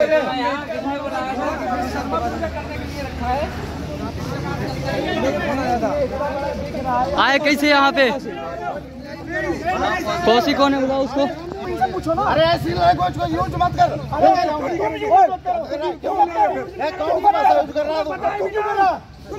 आए कैसे यहाँ पे कौशी कौन है बताओ उसको अरे ऐसी को यूज मत कर अरे क्यों कर रहा है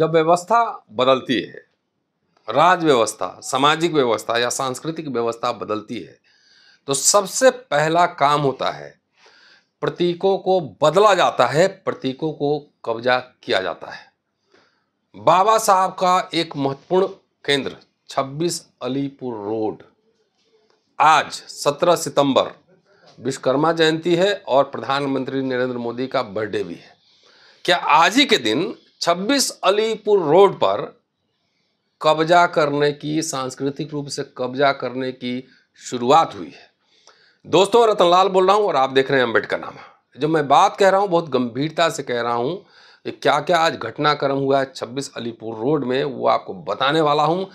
जब व्यवस्था बदलती है राज व्यवस्था सामाजिक व्यवस्था या सांस्कृतिक व्यवस्था बदलती है तो सबसे पहला काम होता है प्रतीकों को बदला जाता है प्रतीकों को कब्जा किया जाता है बाबा साहब का एक महत्वपूर्ण केंद्र 26 अलीपुर रोड आज 17 सितंबर विश्वकर्मा जयंती है और प्रधानमंत्री नरेंद्र मोदी का बर्थडे भी है क्या आज ही के दिन 26 अलीपुर रोड पर कब्जा करने की सांस्कृतिक रूप से कब्जा करने की शुरुआत हुई है दोस्तों रतनलाल बोल रहा हूँ और आप देख रहे हैं अम्बेडकर नामा जब मैं बात कह रहा हूँ बहुत गंभीरता से कह रहा हूँ कि क्या क्या आज घटनाक्रम हुआ है छब्बीस अलीपुर रोड में वो आपको बताने वाला हूँ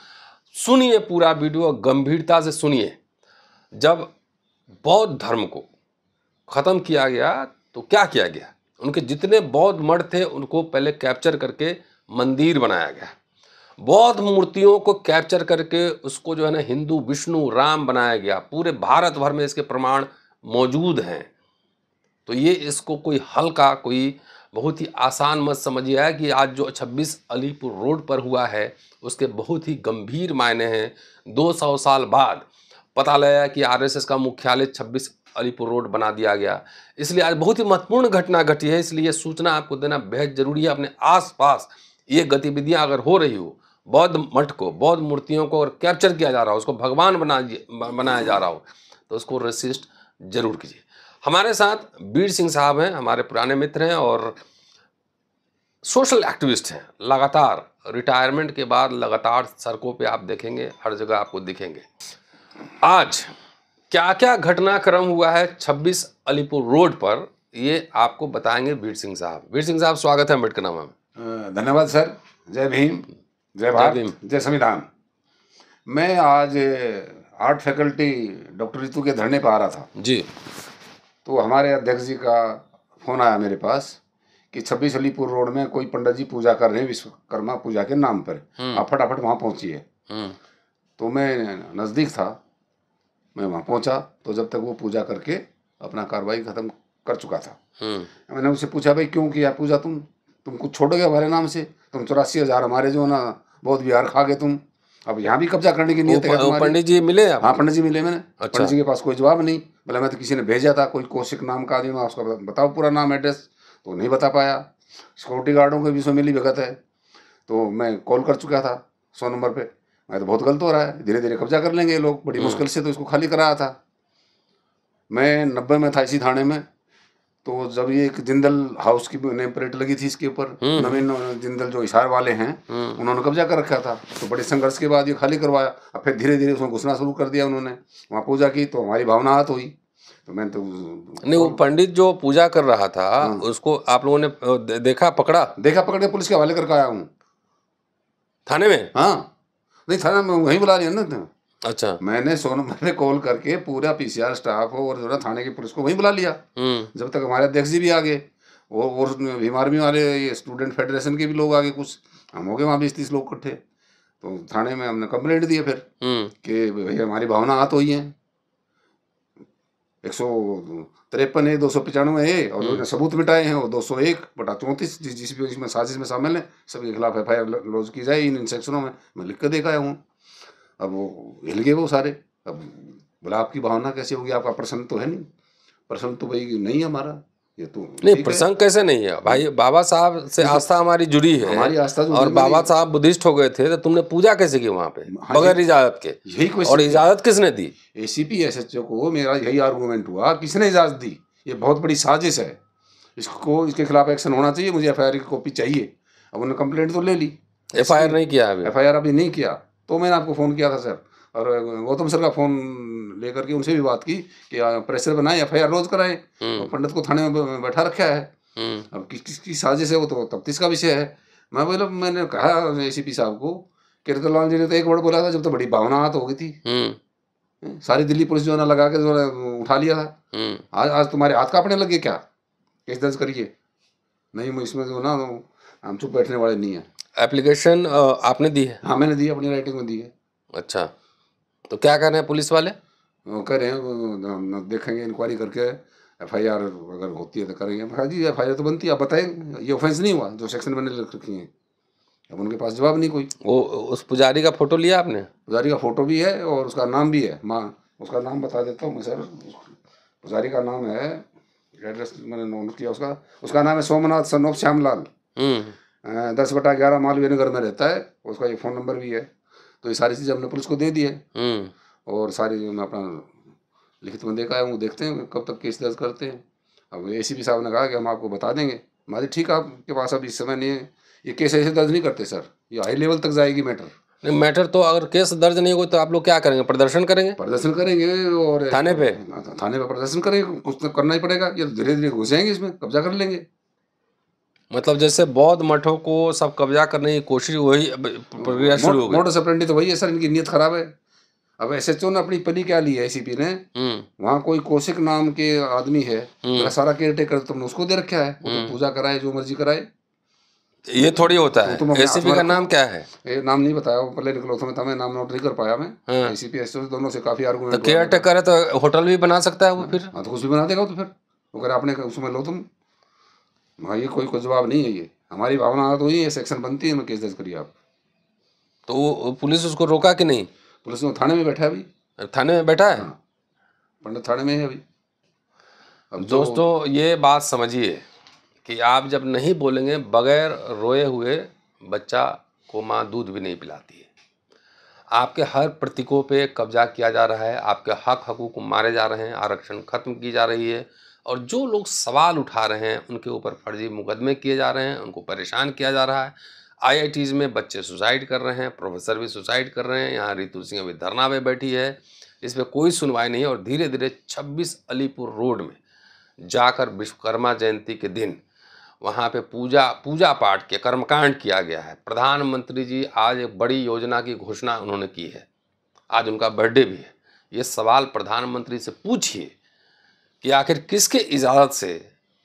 सुनिए पूरा वीडियो गंभीरता से सुनिए जब बौद्ध धर्म को ख़त्म किया गया तो क्या किया गया उनके जितने बौद्ध मठ थे उनको पहले कैप्चर करके मंदिर बनाया गया बौद्ध मूर्तियों को कैप्चर करके उसको जो है ना हिंदू विष्णु राम बनाया गया पूरे भारत भर में इसके प्रमाण मौजूद हैं तो ये इसको कोई हल्का कोई बहुत ही आसान मत समझिए कि आज जो 26 अलीपुर रोड पर हुआ है उसके बहुत ही गंभीर मायने हैं 200 साल बाद पता लगा कि आरएसएस का मुख्यालय 26 अलीपुर रोड बना दिया गया इसलिए आज बहुत ही महत्वपूर्ण घटना घटी है इसलिए सूचना आपको देना बेहद जरूरी है अपने आसपास ये गतिविधियाँ अगर हो रही हो बौद्ध मठ को बौद्ध मूर्तियों को अगर कैप्चर किया जा रहा हो उसको भगवान बना बनाया जा रहा हो तो उसको रजिस्ट जरूर कीजिए हमारे साथ वीर सिंह साहब हैं हमारे पुराने मित्र हैं और सोशल एक्टिविस्ट हैं लगातार रिटायरमेंट के बाद लगातार सड़कों पे आप देखेंगे हर जगह आपको दिखेंगे आज क्या क्या घटनाक्रम हुआ है 26 अलीपुर रोड पर ये आपको बताएंगे वीर सिंह साहब वीर सिंह साहब स्वागत है अम्बेडकर नामा में धन्यवाद सर जय भीम जय भारत जय संविधान मैं आज आर्ट फैकल्टी डॉक्टर रितु के धरने पर आ रहा था जी तो हमारे अध्यक्ष जी का फोन आया मेरे पास कि छब्बीस अलीपुर रोड में कोई पंडित जी पूजा कर रहे हैं विश्वकर्मा पूजा के नाम पर हम्म। आप फटाफट वहाँ है हम्म। तो मैं नज़दीक था मैं वहाँ पहुँचा तो जब तक वो पूजा करके अपना कार्रवाई खत्म कर चुका था हम्म। मैंने उससे पूछा भाई क्यों किया पूजा तुम तुम कुछ छोड़ोगे हमारे नाम से तुम चौरासी हज़ार हमारे जो ना बहुत बिहार खा गए तुम अब यहाँ भी कब्जा करने की नीयत है पंडित जी मिले हाँ पंडित जी मिले मैंने अच्छा। पंडित जी के पास कोई जवाब नहीं बोला मैं तो किसी ने भेजा था कोई कौशिक नाम का आदमी उसका बताओ पूरा नाम एड्रेस तो नहीं बता पाया सिक्योरिटी गार्डों के भी सो मिली भगत है तो मैं कॉल कर चुका था सौ नंबर पर मैं तो बहुत गलत हो रहा है धीरे धीरे कब्जा कर लेंगे लोग बड़ी हम्म। मुश्किल से तो इसको खाली कराया था मैं नब्बे में था इसी थाने में तो जब ये एक जिंदल हाउस की नेम प्लेट लगी थी इसके ऊपर हम्म। नवीन जिंदल जो इशार वाले हैं हम्म। उन्होंने कब्जा कर रखा था तो बड़े संघर्ष के बाद ये खाली करवाया अब फिर धीरे धीरे उसमें घुसना शुरू कर दिया उन्होंने वहाँ पूजा की तो हमारी भावना हाथ हुई तो मैंने तो नहीं वो पंडित जो पूजा कर रहा था हाँ। उसको आप लोगों ने देखा पकड़ा देखा पकड़ के पुलिस के हवाले करके आया हूँ थाने में हाँ नहीं थाना में वहीं बुला लिया ना तो। अच्छा मैंने सोनू मैंने कॉल करके पूरा पीसीआर स्टाफ हो और जो ना थाने की पुलिस को वहीं बुला लिया हम्म। जब तक हमारे अध्यक्ष जी भी आ गए और और भीम वाले ये स्टूडेंट फेडरेशन के भी लोग आ गए कुछ हम हो गए वहाँ बीस तीस लोग इकट्ठे तो थाने में हमने कंप्लेंट दिया फिर हम्म। कि भैया हमारी भावना हाथ हुई है एक सौ तिरपन है दो सौ पचानवे है और हम्म। उन्होंने सबूत मिटाए हैं और दो सौ एक बटा चौंतीस जिस जिस भी इसमें साजिश में शामिल है सबके खिलाफ एफ आई आर लॉन्च की जाए इन इन सेक्शनों में मैं लिख कर आया हूँ अब वो हिल गए वो सारे अब बोला आपकी भावना कैसे होगी आपका प्रसन्न तो है नहीं प्रसन्न तो भाई नहीं है हमारा ये तो नहीं प्रसंग कैसे नहीं है भाई बाबा साहब से आस्था हमारी जुड़ी है हमारी आस्था तो और बाबा साहब बुद्धिस्ट हो गए थे तो तुमने पूजा कैसे की वहाँ पे हाँ बगैर इजाजत के यही क्वेश्चन और इजाजत किसने दी एसीपी एसएचओ को मेरा यही आर्गूमेंट हुआ किसने इजाजत दी ये बहुत बड़ी साजिश है इसको इसके खिलाफ एक्शन होना चाहिए मुझे एफ की कॉपी चाहिए अब उन्होंने कंप्लेंट तो ले ली एफ नहीं किया अभी एफ अभी नहीं किया तो मैंने आपको फ़ोन किया था सर और गौतम सर का फोन लेकर के उनसे भी बात की कि प्रेशर बनाए एफ आई रोज कराए तो हम्म। पंडित को थाने में बैठा रखा है हम्म। अब किस किसकी साजिश है वो तो तफ्तीश का विषय है मैं बोला मैंने कहा ए साहब को किरतलाल जी ने तो एक वर्ड बोला था जब तो बड़ी भावना हाथ हो गई थी हम्म। सारी दिल्ली पुलिस जो है ना लगा के जो है उठा लिया था आज आज तुम्हारे हाथ कांपने लगे क्या केस दर्ज करिए नहीं मैं इसमें जो ना हम चुप बैठने वाले नहीं है एप्लीकेशन आपने दी है हाँ मैंने दी है अपनी राइटिंग में दी है अच्छा तो क्या कर रहे हैं पुलिस वाले वो कर रहे हैं देखेंगे इंक्वायरी करके एफ आई आर अगर होती है तो करेंगे जी एफ आई आर तो बनती है आप बताएंगे ये ऑफेंस नहीं हुआ जो सेक्शन मैंने लिख रखी है अब उनके पास जवाब नहीं कोई वो उस पुजारी का फोटो लिया आपने पुजारी का फोटो भी है और उसका नाम भी है माँ उसका नाम बता देता हूँ मैं सर पुजारी का नाम है एड्रेस मैंने नोट किया उसका उसका नाम है सोमनाथ सनोप श्यामलाल हम्म। दस बटा ग्यारह मालवीय नगर में रहता है उसका ये फ़ोन नंबर भी है तो ये सारी चीज़ें हमने पुलिस को दे दी है हम्म। और सारी मैं अपना लिखित में देखा है वो देखते हैं कब तक केस दर्ज करते हैं अब ए साहब ने कहा कि हम आपको बता देंगे माजी ठीक है आपके पास अभी समय नहीं है ये केस ऐसे दर्ज नहीं करते सर ये हाई लेवल तक जाएगी मैटर नहीं मैटर तो अगर केस दर्ज नहीं होगा तो आप लोग क्या करेंगे प्रदर्शन करेंगे प्रदर्शन करेंगे और थाने पे थाने पे प्रदर्शन करेंगे कुछ तो करना ही पड़ेगा ये धीरे धीरे घुस जाएंगे इसमें कब्जा कर लेंगे मतलब जैसे बौद्ध मठों को सब कब्जा करने की कोशिश वही प्रक्रिया शुरू हो गई मोटर सप्रेंडी तो वही है सर इनकी नीयत खराब है अब एस एच ओ ने अपनी पली क्या ली है एसीपी ने हम्म। वहाँ कोई कौशिक नाम के आदमी है हम्म। तो सारा केयर टेकर तुमने उसको दे रखा है वो तो हम्म। पूजा कराए जो मर्जी कराए ये थोड़ी होता तो है तो एसीपी का नाम क्या है ये नाम नहीं बताया वो पहले निकलो था तो मैं नाम नोट नहीं कर पाया मैं एसीपी हाँ। एसओ तो दोनों से काफी आर्गूमेंट केयर टेकर है तो होटल भी बना सकता है वो हाँ। फिर हाँ तो कुछ भी बना देगा तो फिर अगर आपने उसमें लो तुम मगर हाँ, ये कोई कोई जवाब नहीं है ये हमारी भावना तो ही है सेक्शन बनती है हमें केस दर्ज करिए आप तो पुलिस उसको रोका कि नहीं पुलिस ने थाने में बैठा है अभी थाने में बैठा है हाँ। पंडित थाने में है अभी अब दोस्तों ये बात समझिए कि आप जब नहीं बोलेंगे बगैर रोए हुए बच्चा को माँ दूध भी नहीं पिलाती है आपके हर प्रतीकों पे कब्जा किया जा रहा है आपके हक हकूक मारे जा रहे हैं आरक्षण खत्म की जा रही है और जो लोग सवाल उठा रहे हैं उनके ऊपर फर्जी मुकदमे किए जा रहे हैं उनको परेशान किया जा रहा है आई में बच्चे सुसाइड कर रहे हैं प्रोफेसर भी सुसाइड कर रहे हैं यहाँ रितु सिंह अभी धरना में बैठी है इस पर कोई सुनवाई नहीं और धीरे धीरे छब्बीस अलीपुर रोड में जाकर विश्वकर्मा जयंती के दिन वहाँ पे पूजा पूजा पाठ के कर्मकांड किया गया है प्रधानमंत्री जी आज एक बड़ी योजना की घोषणा उन्होंने की है आज उनका बर्थडे भी है ये सवाल प्रधानमंत्री से पूछिए कि आखिर किसके इजाज़त से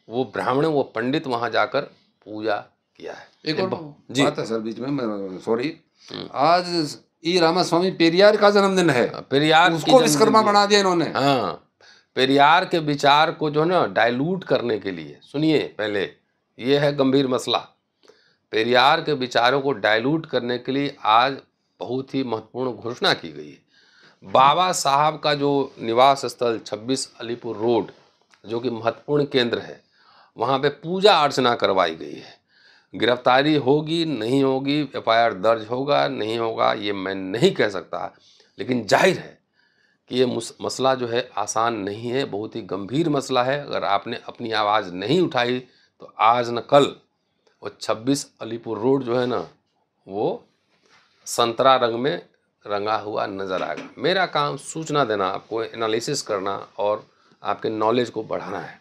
वो ब्राह्मण वो पंडित वहां जाकर पूजा किया है एक और जी बात है सर बीच में सॉरी हम्म। आज ई रामास्वामी पेरियार का जन्मदिन है हाँ, पेरियार उसको विश्वकर्मा बना दिया इन्होंने हाँ पेरियार के विचार को जो है ना डाइल्यूट करने के लिए सुनिए पहले ये है गंभीर मसला पेरियार के विचारों को डाइल्यूट करने के लिए आज बहुत ही महत्वपूर्ण घोषणा की गई है बाबा साहब का जो निवास स्थल 26 अलीपुर रोड जो कि महत्वपूर्ण केंद्र है वहाँ पे पूजा अर्चना करवाई गई है गिरफ्तारी होगी नहीं होगी एफ दर्ज होगा नहीं होगा ये मैं नहीं कह सकता लेकिन जाहिर है कि ये मसला जो है आसान नहीं है बहुत ही गंभीर मसला है अगर आपने अपनी आवाज़ नहीं उठाई तो आज न कल वो 26 अलीपुर रोड जो है ना वो संतरा रंग में रंगा हुआ नज़र आएगा मेरा काम सूचना देना आपको एनालिसिस करना और आपके नॉलेज को बढ़ाना है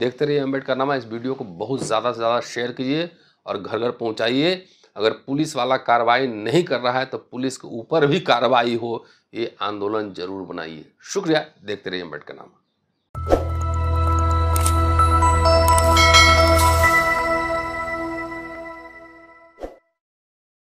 देखते रहिए अम्बेडकर नामा इस वीडियो को बहुत ज़्यादा से ज़्यादा शेयर कीजिए और घर घर पहुँचाइए अगर पुलिस वाला कार्रवाई नहीं कर रहा है तो पुलिस के ऊपर भी कार्रवाई हो ये आंदोलन जरूर बनाइए शुक्रिया देखते रहिए अम्बेडकर नामा